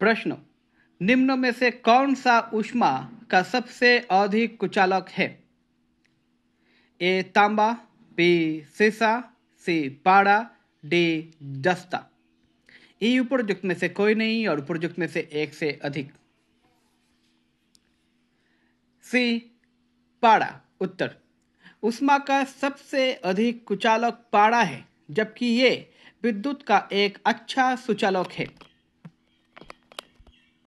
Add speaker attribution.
Speaker 1: प्रश्न निम्न में से कौन सा उष्मा का सबसे अधिक कुचालक है ए तांबा बी सीसा सी पाड़ा डी दस्ता ई उपरयुक्त में से कोई नहीं और उपरुक्त में से एक से अधिक सी पाड़ा उत्तर उष्मा का सबसे अधिक कुचालक पाड़ा है जबकि ये विद्युत का एक अच्छा सुचालक है